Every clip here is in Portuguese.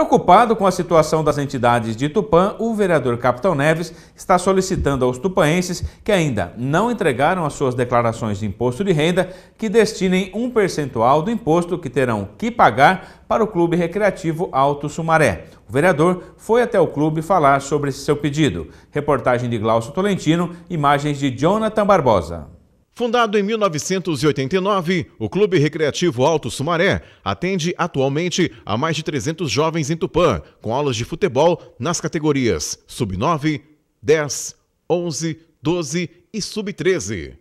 Preocupado com a situação das entidades de Tupã, o vereador Capitão Neves está solicitando aos tupanenses que ainda não entregaram as suas declarações de imposto de renda que destinem um percentual do imposto que terão que pagar para o Clube Recreativo Alto Sumaré. O vereador foi até o clube falar sobre seu pedido. Reportagem de Glaucio Tolentino, imagens de Jonathan Barbosa. Fundado em 1989, o Clube Recreativo Alto Sumaré atende atualmente a mais de 300 jovens em Tupã, com aulas de futebol nas categorias Sub-9, 10, 11, 12 e Sub-13.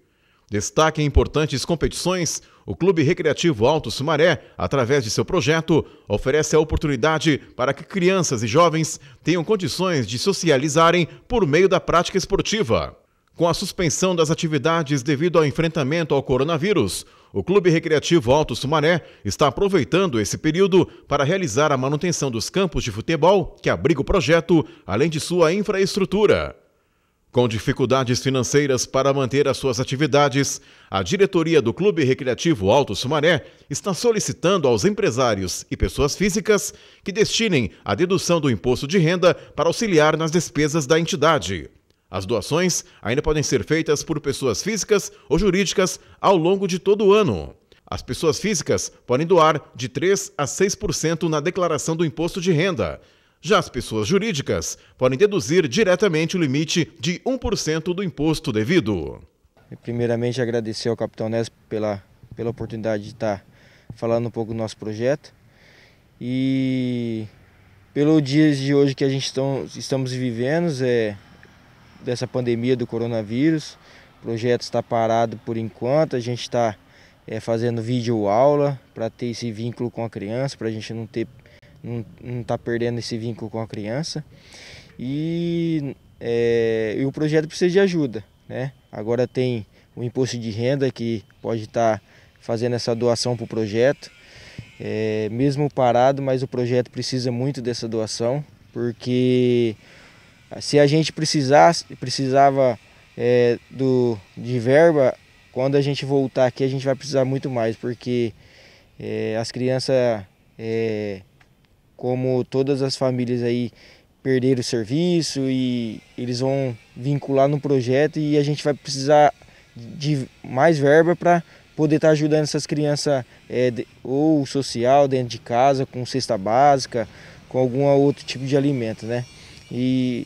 Destaque em importantes competições, o Clube Recreativo Alto Sumaré, através de seu projeto, oferece a oportunidade para que crianças e jovens tenham condições de socializarem por meio da prática esportiva. Com a suspensão das atividades devido ao enfrentamento ao coronavírus, o Clube Recreativo Alto Sumaré está aproveitando esse período para realizar a manutenção dos campos de futebol que abriga o projeto, além de sua infraestrutura. Com dificuldades financeiras para manter as suas atividades, a diretoria do Clube Recreativo Alto Sumaré está solicitando aos empresários e pessoas físicas que destinem a dedução do imposto de renda para auxiliar nas despesas da entidade. As doações ainda podem ser feitas por pessoas físicas ou jurídicas ao longo de todo o ano. As pessoas físicas podem doar de 3 a 6% na declaração do imposto de renda. Já as pessoas jurídicas podem deduzir diretamente o limite de 1% do imposto devido. Primeiramente, agradecer ao Capitão Nes pela, pela oportunidade de estar falando um pouco do nosso projeto. E pelo dias de hoje que a gente estão, estamos vivendo, é, dessa pandemia do coronavírus. O projeto está parado por enquanto, a gente está é, fazendo vídeo aula para ter esse vínculo com a criança, para a gente não ter não, não tá perdendo esse vínculo com a criança. E, é, e o projeto precisa de ajuda. Né? Agora tem o imposto de renda que pode estar tá fazendo essa doação para o projeto. É, mesmo parado, mas o projeto precisa muito dessa doação, porque se a gente precisasse, precisava é, do, de verba, quando a gente voltar aqui a gente vai precisar muito mais, porque é, as crianças, é, como todas as famílias aí, perderam o serviço e eles vão vincular no projeto e a gente vai precisar de mais verba para poder estar tá ajudando essas crianças é, ou social dentro de casa, com cesta básica, com algum outro tipo de alimento, né? E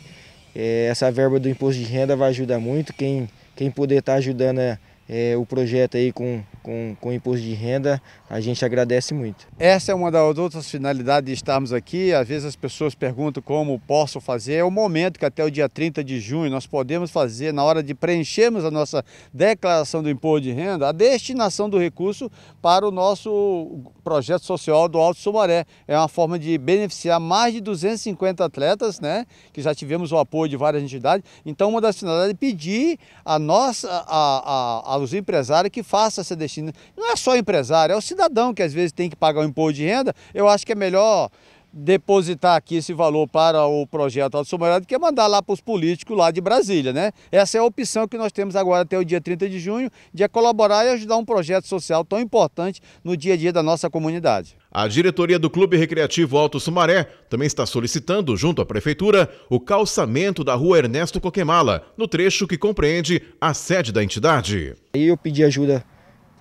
é, essa verba do imposto de renda vai ajudar muito. Quem, quem puder estar tá ajudando né, é, o projeto aí com com, com imposto de renda, a gente agradece muito. Essa é uma das outras finalidades de estarmos aqui. Às vezes as pessoas perguntam como posso fazer. É o momento que até o dia 30 de junho nós podemos fazer, na hora de preenchermos a nossa declaração do imposto de renda, a destinação do recurso para o nosso projeto social do Alto Sumaré. É uma forma de beneficiar mais de 250 atletas, né? Que já tivemos o apoio de várias entidades. Então, uma das finalidades é pedir a nossa, a, a, aos empresários que façam essa destinação não é só empresário, é o cidadão que às vezes tem que pagar o imposto de renda. Eu acho que é melhor depositar aqui esse valor para o projeto Alto Sumaré do que mandar lá para os políticos lá de Brasília, né? Essa é a opção que nós temos agora até o dia 30 de junho, de é colaborar e ajudar um projeto social tão importante no dia a dia da nossa comunidade. A diretoria do Clube Recreativo Alto Sumaré também está solicitando, junto à Prefeitura, o calçamento da rua Ernesto Coquemala, no trecho que compreende a sede da entidade. Eu pedi ajuda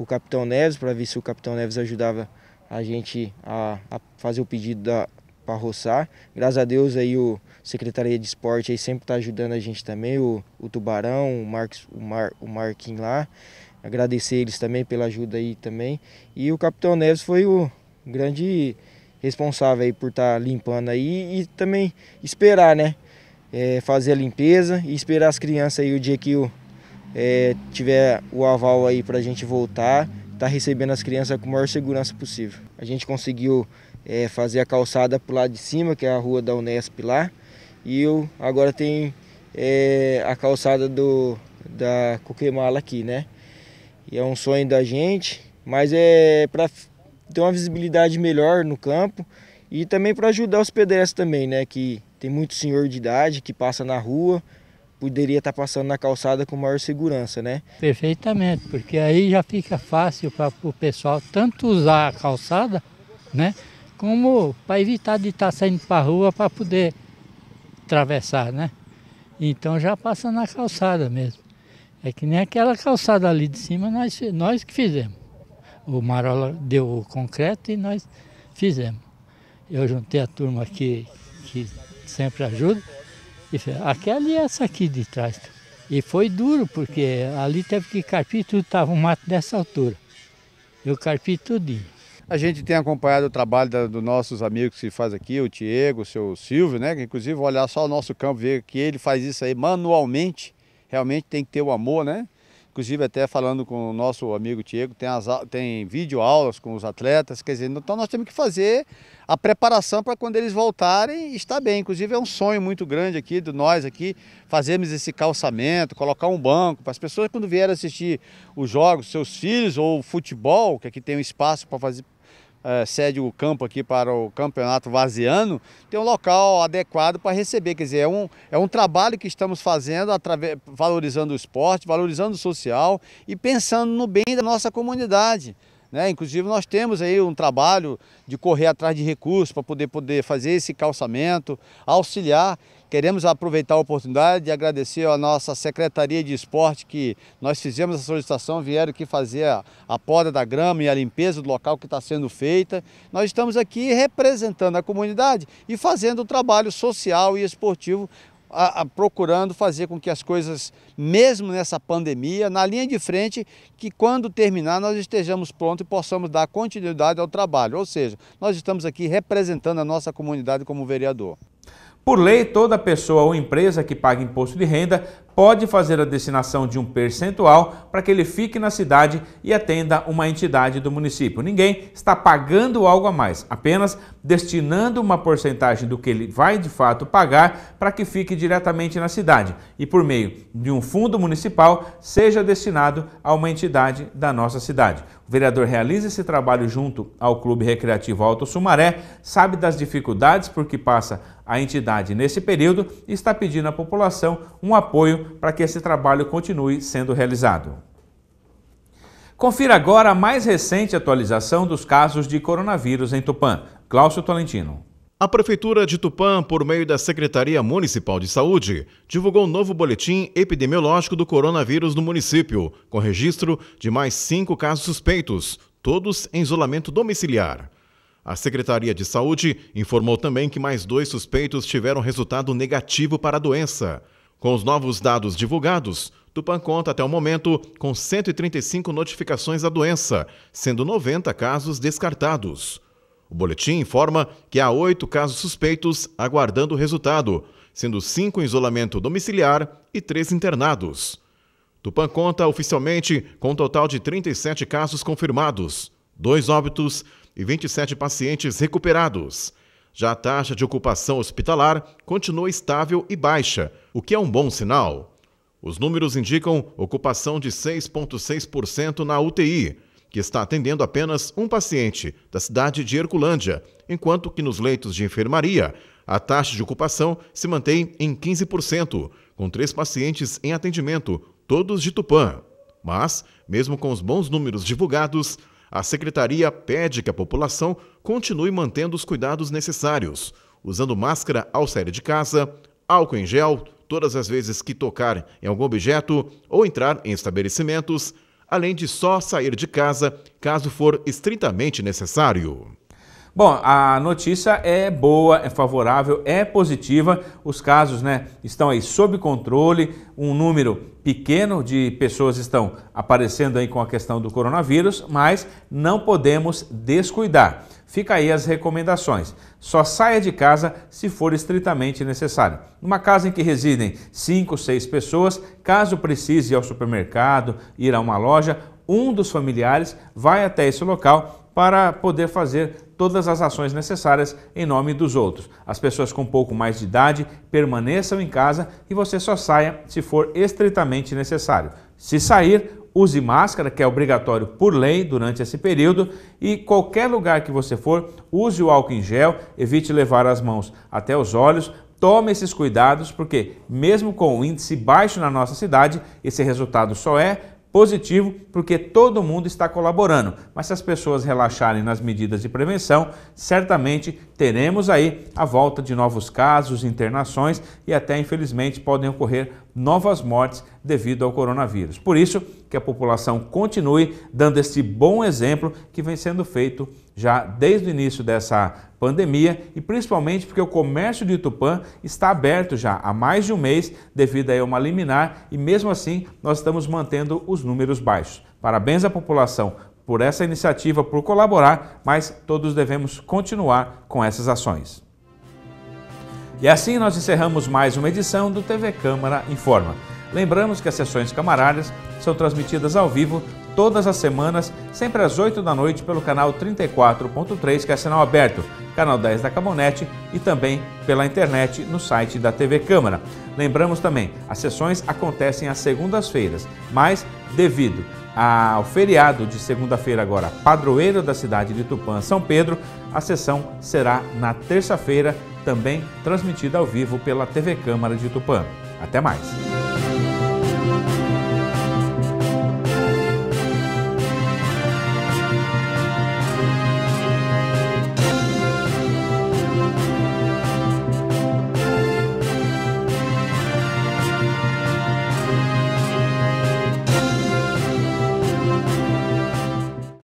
com o Capitão Neves para ver se o Capitão Neves ajudava a gente a, a fazer o pedido para roçar. Graças a Deus aí o Secretaria de Esporte aí sempre está ajudando a gente também, o, o Tubarão, o Marcos, o, Mar, o Marquinhos lá. Agradecer eles também pela ajuda aí também. E o Capitão Neves foi o grande responsável aí por estar tá limpando aí e também esperar, né? É, fazer a limpeza e esperar as crianças aí o dia que o é, tiver o aval aí para a gente voltar, tá recebendo as crianças com a maior segurança possível. A gente conseguiu é, fazer a calçada para lado de cima, que é a rua da Unesp lá, e eu agora tem é, a calçada do, da Coquemala aqui, né? E é um sonho da gente, mas é para ter uma visibilidade melhor no campo e também para ajudar os pedestres também, né? Que tem muito senhor de idade que passa na rua, poderia estar tá passando na calçada com maior segurança, né? Perfeitamente, porque aí já fica fácil para o pessoal tanto usar a calçada, né? Como para evitar de estar tá saindo para a rua para poder atravessar, né? Então já passa na calçada mesmo. É que nem aquela calçada ali de cima nós, nós que fizemos. O Marola deu o concreto e nós fizemos. Eu juntei a turma aqui que sempre ajuda aquela e essa aqui de trás. E foi duro, porque ali teve que carpir tudo, estava um mato dessa altura. Eu carpi tudinho. A gente tem acompanhado o trabalho dos nossos amigos que se faz aqui, o Diego, o seu Silvio, né? Que inclusive olhar só o nosso campo, ver que ele faz isso aí manualmente, realmente tem que ter o amor, né? inclusive até falando com o nosso amigo Diego, tem, as, tem videoaulas com os atletas, quer dizer, então nós temos que fazer a preparação para quando eles voltarem estar bem. Inclusive é um sonho muito grande aqui de nós aqui, fazermos esse calçamento, colocar um banco, para as pessoas quando vierem assistir os jogos, seus filhos ou futebol, que aqui tem um espaço para fazer é, cede o campo aqui para o campeonato vaziano, tem um local adequado para receber. Quer dizer, é um, é um trabalho que estamos fazendo, através, valorizando o esporte, valorizando o social e pensando no bem da nossa comunidade. Né? Inclusive nós temos aí um trabalho de correr atrás de recursos para poder, poder fazer esse calçamento, auxiliar Queremos aproveitar a oportunidade e agradecer à nossa Secretaria de Esporte que nós fizemos a solicitação, vieram aqui fazer a, a poda da grama e a limpeza do local que está sendo feita. Nós estamos aqui representando a comunidade e fazendo o trabalho social e esportivo a, a, procurando fazer com que as coisas, mesmo nessa pandemia, na linha de frente, que quando terminar nós estejamos prontos e possamos dar continuidade ao trabalho. Ou seja, nós estamos aqui representando a nossa comunidade como vereador. Por lei, toda pessoa ou empresa que paga imposto de renda pode fazer a destinação de um percentual para que ele fique na cidade e atenda uma entidade do município. Ninguém está pagando algo a mais, apenas destinando uma porcentagem do que ele vai de fato pagar para que fique diretamente na cidade e por meio de um fundo municipal seja destinado a uma entidade da nossa cidade. O vereador realiza esse trabalho junto ao Clube Recreativo Alto Sumaré, sabe das dificuldades por que passa a entidade cidade nesse período e está pedindo à população um apoio para que esse trabalho continue sendo realizado. Confira agora a mais recente atualização dos casos de coronavírus em Tupã. Cláudio Tolentino. A Prefeitura de Tupã, por meio da Secretaria Municipal de Saúde, divulgou um novo boletim epidemiológico do coronavírus no município, com registro de mais cinco casos suspeitos, todos em isolamento domiciliar. A Secretaria de Saúde informou também que mais dois suspeitos tiveram resultado negativo para a doença. Com os novos dados divulgados, Tupan conta até o momento com 135 notificações da doença, sendo 90 casos descartados. O boletim informa que há oito casos suspeitos aguardando o resultado, sendo cinco em isolamento domiciliar e três internados. Tupan conta oficialmente com um total de 37 casos confirmados, dois óbitos e 27 pacientes recuperados. Já a taxa de ocupação hospitalar continua estável e baixa, o que é um bom sinal. Os números indicam ocupação de 6,6% na UTI, que está atendendo apenas um paciente da cidade de Herculândia, enquanto que nos leitos de enfermaria, a taxa de ocupação se mantém em 15%, com três pacientes em atendimento, todos de Tupã. Mas, mesmo com os bons números divulgados, a secretaria pede que a população continue mantendo os cuidados necessários, usando máscara ao sair de casa, álcool em gel todas as vezes que tocar em algum objeto ou entrar em estabelecimentos, além de só sair de casa caso for estritamente necessário. Bom, a notícia é boa, é favorável, é positiva. Os casos né, estão aí sob controle, um número pequeno de pessoas estão aparecendo aí com a questão do coronavírus, mas não podemos descuidar. Fica aí as recomendações. Só saia de casa se for estritamente necessário. Numa casa em que residem 5, 6 pessoas, caso precise ir ao supermercado, ir a uma loja, um dos familiares vai até esse local para poder fazer todas as ações necessárias em nome dos outros. As pessoas com pouco mais de idade permaneçam em casa e você só saia se for estritamente necessário. Se sair, use máscara, que é obrigatório por lei durante esse período, e qualquer lugar que você for, use o álcool em gel, evite levar as mãos até os olhos, tome esses cuidados, porque mesmo com o índice baixo na nossa cidade, esse resultado só é positivo, porque todo mundo está colaborando. Mas se as pessoas relaxarem nas medidas de prevenção, certamente teremos aí a volta de novos casos, internações e até infelizmente podem ocorrer novas mortes devido ao coronavírus. Por isso, que a população continue dando este bom exemplo que vem sendo feito já desde o início dessa pandemia e principalmente porque o comércio de Tupã está aberto já há mais de um mês devido a uma liminar e mesmo assim nós estamos mantendo os números baixos. Parabéns à população por essa iniciativa, por colaborar, mas todos devemos continuar com essas ações. E assim nós encerramos mais uma edição do TV Câmara Informa. Lembramos que as sessões camarárias são transmitidas ao vivo todas as semanas, sempre às 8 da noite, pelo canal 34.3, que é sinal aberto, canal 10 da Camonete e também pela internet no site da TV Câmara. Lembramos também, as sessões acontecem às segundas-feiras, mas devido ao feriado de segunda-feira agora, padroeiro da cidade de Tupã, São Pedro, a sessão será na terça-feira, também transmitida ao vivo pela TV Câmara de Tupã. Até mais!